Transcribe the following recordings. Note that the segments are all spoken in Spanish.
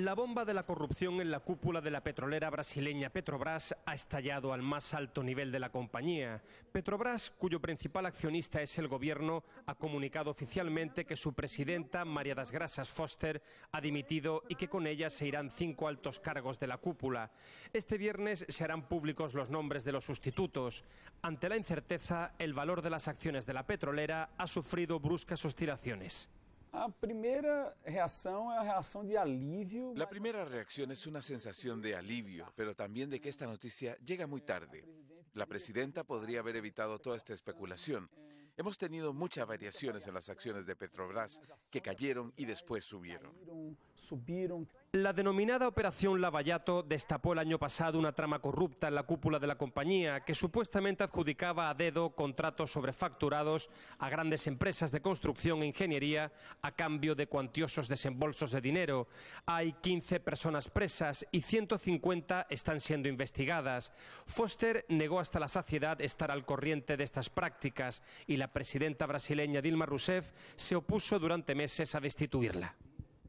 La bomba de la corrupción en la cúpula de la petrolera brasileña Petrobras ha estallado al más alto nivel de la compañía. Petrobras, cuyo principal accionista es el gobierno, ha comunicado oficialmente que su presidenta, María das Grasas Foster, ha dimitido y que con ella se irán cinco altos cargos de la cúpula. Este viernes se harán públicos los nombres de los sustitutos. Ante la incerteza, el valor de las acciones de la petrolera ha sufrido bruscas oscilaciones. La primera reacción es una sensación de alivio, pero también de que esta noticia llega muy tarde. La presidenta podría haber evitado toda esta especulación. Hemos tenido muchas variaciones en las acciones de Petrobras que cayeron y después subieron. La denominada Operación Lavallato destapó el año pasado una trama corrupta en la cúpula de la compañía que supuestamente adjudicaba a dedo contratos sobrefacturados a grandes empresas de construcción e ingeniería a cambio de cuantiosos desembolsos de dinero. Hay 15 personas presas y 150 están siendo investigadas. Foster negó hasta la saciedad estar al corriente de estas prácticas y la la presidenta brasileña Dilma Rousseff se opuso durante meses a destituirla.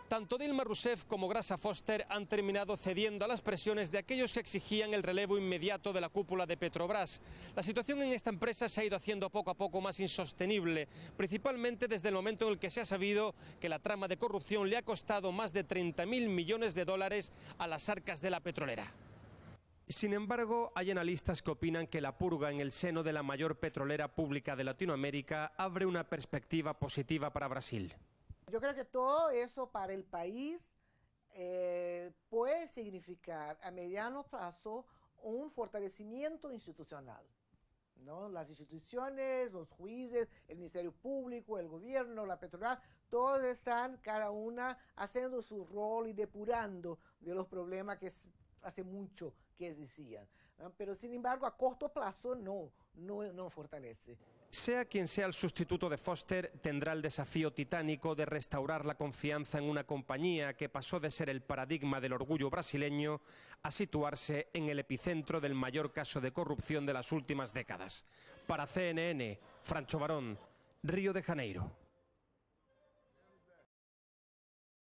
Tanto Dilma Rousseff como Grasa Foster han terminado cediendo a las presiones de aquellos que exigían el relevo inmediato de la cúpula de Petrobras. La situación en esta empresa se ha ido haciendo poco a poco más insostenible, principalmente desde el momento en el que se ha sabido que la trama de corrupción le ha costado más de 30.000 millones de dólares a las arcas de la petrolera. Sin embargo, hay analistas que opinan que la purga en el seno de la mayor petrolera pública de Latinoamérica abre una perspectiva positiva para Brasil. Yo creo que todo eso para el país eh, puede significar a mediano plazo un fortalecimiento institucional. ¿no? Las instituciones, los jueces, el Ministerio Público, el gobierno, la petrolera, todos están cada una haciendo su rol y depurando de los problemas que hace mucho que decían, ¿ah? Pero sin embargo, a corto plazo no, no, no fortalece. Sea quien sea el sustituto de Foster, tendrá el desafío titánico de restaurar la confianza en una compañía que pasó de ser el paradigma del orgullo brasileño a situarse en el epicentro del mayor caso de corrupción de las últimas décadas. Para CNN, Francho Barón, Río de Janeiro.